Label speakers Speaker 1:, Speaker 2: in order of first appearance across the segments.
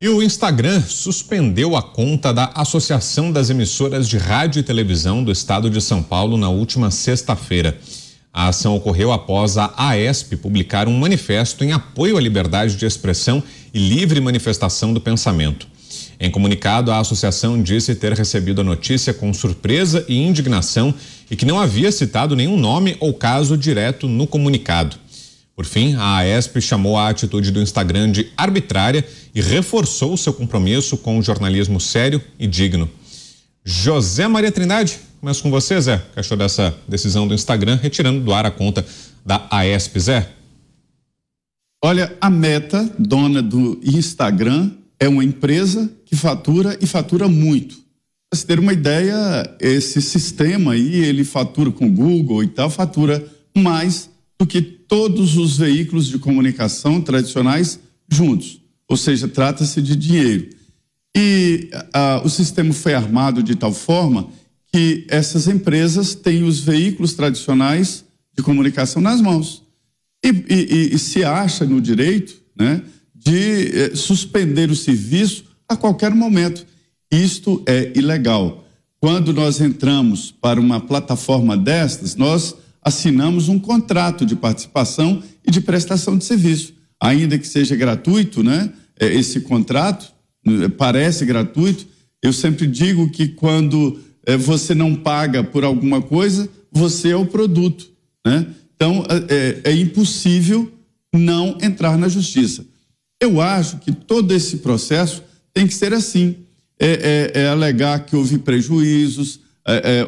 Speaker 1: E o Instagram suspendeu a conta da Associação das Emissoras de Rádio e Televisão do Estado de São Paulo na última sexta-feira. A ação ocorreu após a AESP publicar um manifesto em apoio à liberdade de expressão e livre manifestação do pensamento. Em comunicado, a associação disse ter recebido a notícia com surpresa e indignação e que não havia citado nenhum nome ou caso direto no comunicado. Por fim, a AESP chamou a atitude do Instagram de arbitrária e reforçou seu compromisso com o jornalismo sério e digno. José Maria Trindade, começo com você, Zé. O que achou dessa decisão do Instagram retirando do ar a conta da AESP, Zé? Olha, a Meta, dona do Instagram,
Speaker 2: é uma empresa que fatura e fatura muito. Para se ter uma ideia, esse sistema aí, ele fatura com o Google e tal, fatura mais do que todos os veículos de comunicação tradicionais juntos. Ou seja, trata-se de dinheiro. E ah, o sistema foi armado de tal forma que essas empresas têm os veículos tradicionais de comunicação nas mãos. E, e, e se acha no direito né, de eh, suspender o serviço a qualquer momento. Isto é ilegal. Quando nós entramos para uma plataforma destas, nós assinamos um contrato de participação e de prestação de serviço. Ainda que seja gratuito, né? É, esse contrato né, parece gratuito. Eu sempre digo que quando é, você não paga por alguma coisa, você é o produto, né? Então é, é, é impossível não entrar na justiça. Eu acho que todo esse processo tem que ser assim. É, é, é alegar que houve prejuízos,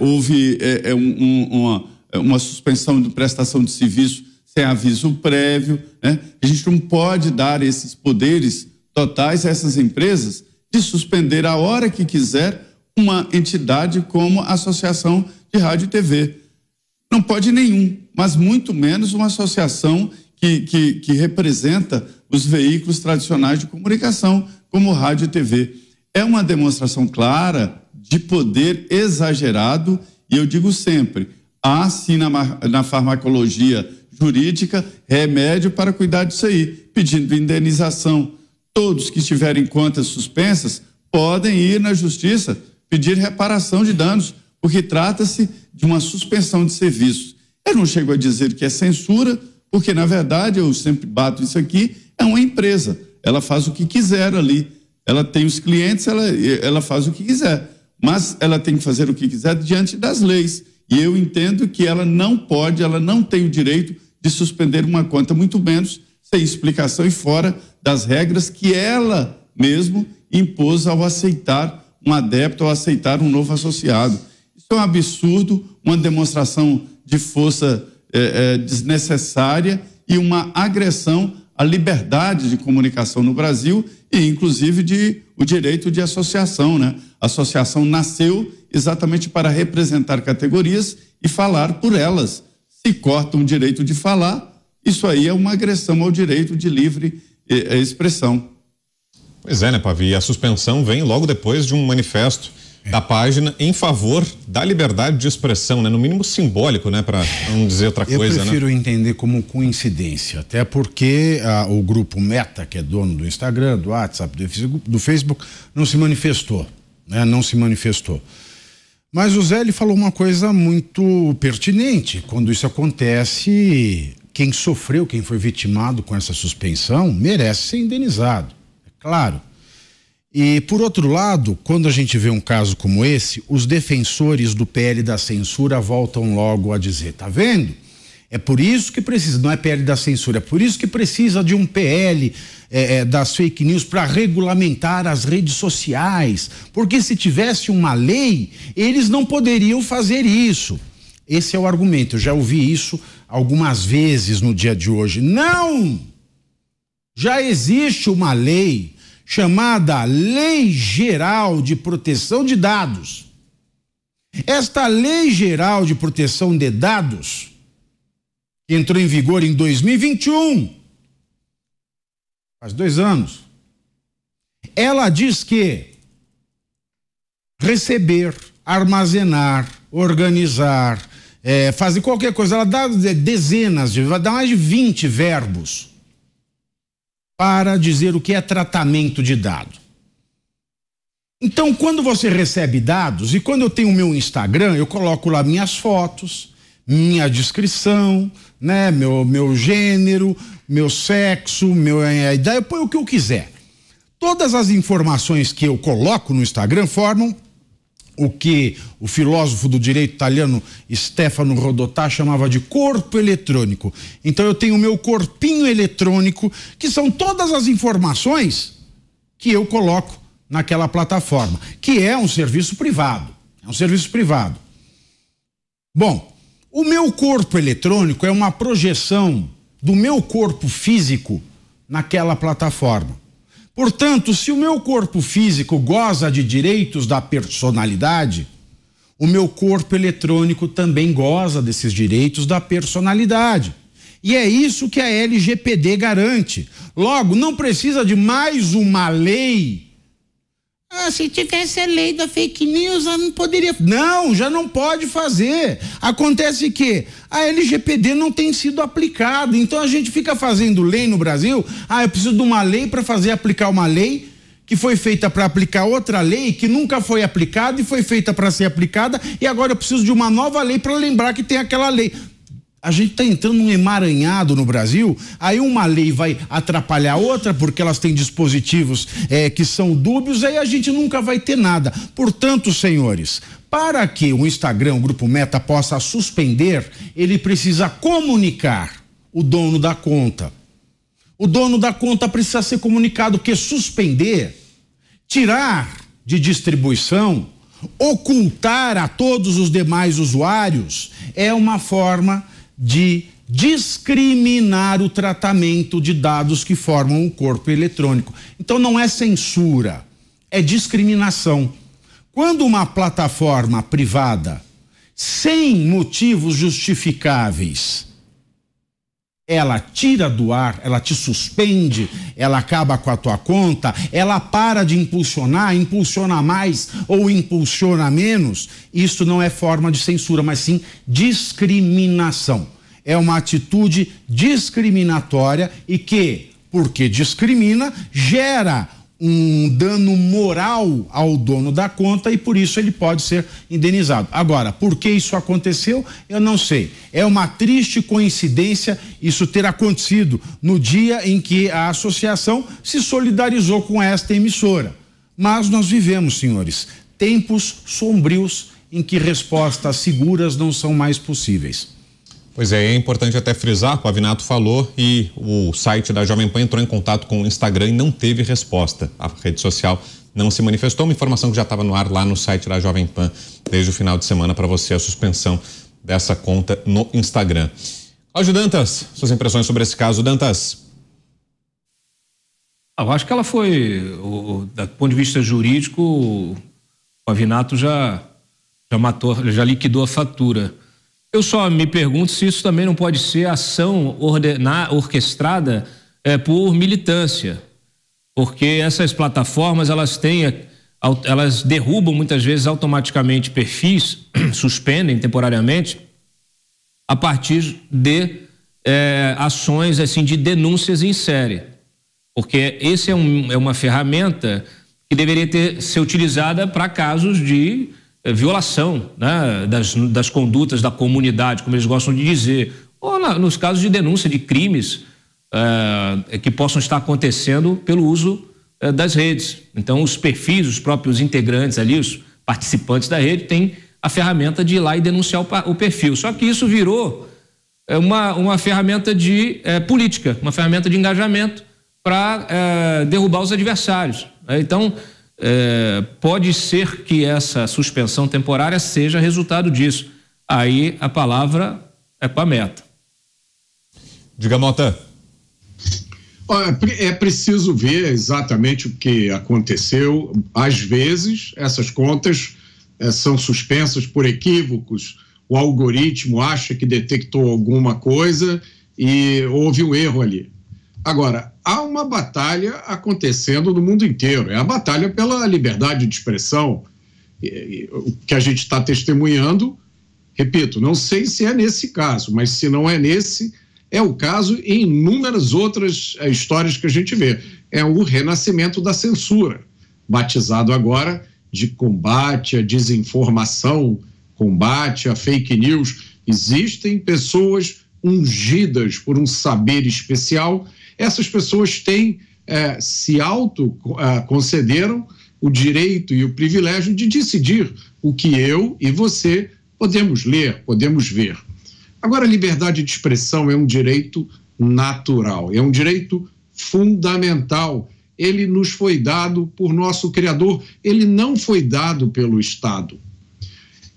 Speaker 2: houve um, um, uma é uma suspensão de prestação de serviço sem aviso prévio. Né? A gente não pode dar esses poderes totais a essas empresas de suspender a hora que quiser uma entidade como a Associação de Rádio e TV. Não pode nenhum, mas muito menos uma associação que, que, que representa os veículos tradicionais de comunicação, como rádio e TV. É uma demonstração clara de poder exagerado, e eu digo sempre: há sim na, na farmacologia jurídica remédio para cuidar disso aí, pedindo indenização. Todos que tiverem contas suspensas podem ir na justiça pedir reparação de danos, porque trata-se de uma suspensão de serviços. Eu não chego a dizer que é censura, porque na verdade eu sempre bato isso aqui, é uma empresa. Ela faz o que quiser ali. Ela tem os clientes, ela, ela faz o que quiser. Mas ela tem que fazer o que quiser diante das leis. E eu entendo que ela não pode, ela não tem o direito de suspender uma conta, muito menos sem explicação e fora das regras que ela mesmo impôs ao aceitar um adepto, ao aceitar um novo associado. Isso é um absurdo, uma demonstração de força eh, eh, desnecessária e uma agressão à liberdade de comunicação no Brasil e, inclusive, de o direito de associação, né? A associação nasceu exatamente para representar categorias e falar por elas. Se cortam o direito de falar,
Speaker 1: isso aí é uma agressão ao direito de livre eh, eh, expressão. Pois é, né, Pavi? A suspensão vem logo depois de um manifesto é. da página em favor da liberdade de expressão, né? No mínimo simbólico, né? Para não dizer outra eu coisa. Eu né? prefiro né?
Speaker 3: entender como coincidência, até porque ah, o grupo Meta, que é dono do Instagram, do WhatsApp, do Facebook, não se manifestou, né? Não se manifestou. Mas o Zé ele falou uma coisa muito pertinente. Quando isso acontece, quem sofreu, quem foi vitimado com essa suspensão, merece ser indenizado. É claro. E, por outro lado, quando a gente vê um caso como esse, os defensores do PL da censura voltam logo a dizer: tá vendo? É por isso que precisa, não é PL da censura, é por isso que precisa de um PL é, é, das fake news para regulamentar as redes sociais. Porque se tivesse uma lei, eles não poderiam fazer isso. Esse é o argumento. Eu já ouvi isso algumas vezes no dia de hoje. Não! Já existe uma lei chamada Lei Geral de Proteção de Dados. Esta Lei Geral de Proteção de Dados, que entrou em vigor em 2021, faz dois anos, ela diz que receber, armazenar, organizar, é, fazer qualquer coisa, ela dá dezenas, de, vai dar mais de 20 verbos para dizer o que é tratamento de dado. Então, quando você recebe dados, e quando eu tenho o meu Instagram, eu coloco lá minhas fotos, minha descrição, né, meu, meu gênero, meu sexo, meu é, daí eu ponho o que eu quiser. Todas as informações que eu coloco no Instagram formam o que o filósofo do direito italiano Stefano Rodotà chamava de corpo eletrônico. Então eu tenho o meu corpinho eletrônico, que são todas as informações que eu coloco naquela plataforma, que é um serviço privado. É um serviço privado. Bom, o meu corpo eletrônico é uma projeção do meu corpo físico naquela plataforma. Portanto, se o meu corpo físico goza de direitos da personalidade, o meu corpo eletrônico também goza desses direitos da personalidade. E é isso que a LGPD garante. Logo, não precisa de mais uma lei ah, se tivesse a é lei da fake news, ela não poderia. Não, já não pode fazer. Acontece que a LGPD não tem sido aplicada. Então a gente fica fazendo lei no Brasil. Ah, eu preciso de uma lei para fazer aplicar uma lei que foi feita para aplicar outra lei que nunca foi aplicada e foi feita para ser aplicada e agora eu preciso de uma nova lei para lembrar que tem aquela lei. A gente está entrando num emaranhado no Brasil, aí uma lei vai atrapalhar outra, porque elas têm dispositivos é, que são dúbios, aí a gente nunca vai ter nada. Portanto, senhores, para que o Instagram, o Grupo Meta, possa suspender, ele precisa comunicar o dono da conta. O dono da conta precisa ser comunicado, que suspender, tirar de distribuição, ocultar a todos os demais usuários é uma forma de discriminar o tratamento de dados que formam um corpo eletrônico. Então não é censura, é discriminação. Quando uma plataforma privada, sem motivos justificáveis, ela tira do ar, ela te suspende, ela acaba com a tua conta, ela para de impulsionar, impulsiona mais ou impulsiona menos, isso não é forma de censura, mas sim discriminação. É uma atitude discriminatória e que, porque discrimina, gera um dano moral ao dono da conta e por isso ele pode ser indenizado. Agora, por que isso aconteceu? Eu não sei. É uma triste coincidência isso ter acontecido no dia em que a associação se solidarizou com esta emissora. Mas nós vivemos, senhores, tempos sombrios em que respostas
Speaker 1: seguras não são mais possíveis. Pois é, é importante até frisar, o Avinato falou e o site da Jovem Pan entrou em contato com o Instagram e não teve resposta. A rede social não se manifestou, uma informação que já estava no ar lá no site da Jovem Pan desde o final de semana para você, a suspensão dessa conta no Instagram. Cláudio Dantas, suas impressões
Speaker 4: sobre esse caso, Dantas. Ah, eu acho que ela foi, o, do ponto de vista jurídico, o Avinato já, já matou, já liquidou a fatura. Eu só me pergunto se isso também não pode ser ação ordenar, orquestrada é, por militância, porque essas plataformas elas têm, elas derrubam muitas vezes automaticamente perfis, suspendem temporariamente a partir de é, ações assim de denúncias em série, porque esse é, um, é uma ferramenta que deveria ter ser utilizada para casos de eh, violação né, das, das condutas da comunidade, como eles gostam de dizer, ou na, nos casos de denúncia de crimes eh, que possam estar acontecendo pelo uso eh, das redes. Então, os perfis, os próprios integrantes ali, os participantes da rede, têm a ferramenta de ir lá e denunciar o, o perfil. Só que isso virou uma, uma ferramenta de política, uma ferramenta de engajamento para derrubar os adversários. Né. Então, é, pode ser que essa suspensão temporária seja resultado disso. Aí a palavra é para a meta. Diga, Mota.
Speaker 5: É, é preciso ver exatamente o que aconteceu. Às vezes, essas contas é, são suspensas por equívocos. O algoritmo acha que detectou alguma coisa e houve um erro ali. Agora, há uma batalha acontecendo no mundo inteiro é a batalha pela liberdade de expressão. O que a gente está testemunhando, repito, não sei se é nesse caso, mas se não é nesse, é o caso em inúmeras outras eh, histórias que a gente vê. É o renascimento da censura, batizado agora de combate à desinformação, combate à fake news. Existem pessoas ungidas por um saber especial essas pessoas têm, é, se auto-concederam o direito e o privilégio de decidir o que eu e você podemos ler, podemos ver. Agora, a liberdade de expressão é um direito natural, é um direito fundamental. Ele nos foi dado por nosso Criador, ele não foi dado pelo Estado.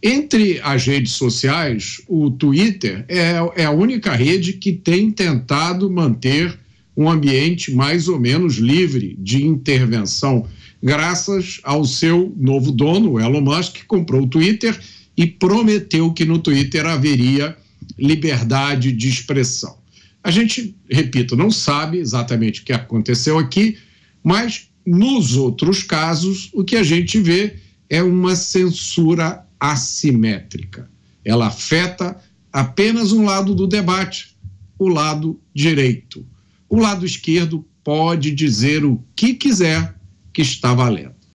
Speaker 5: Entre as redes sociais, o Twitter é, é a única rede que tem tentado manter um ambiente mais ou menos livre de intervenção, graças ao seu novo dono, Elon Musk, que comprou o Twitter e prometeu que no Twitter haveria liberdade de expressão. A gente, repito, não sabe exatamente o que aconteceu aqui, mas nos outros casos, o que a gente vê é uma censura assimétrica. Ela afeta apenas um lado do debate, o lado
Speaker 2: direito o lado esquerdo pode dizer o que quiser que está valendo.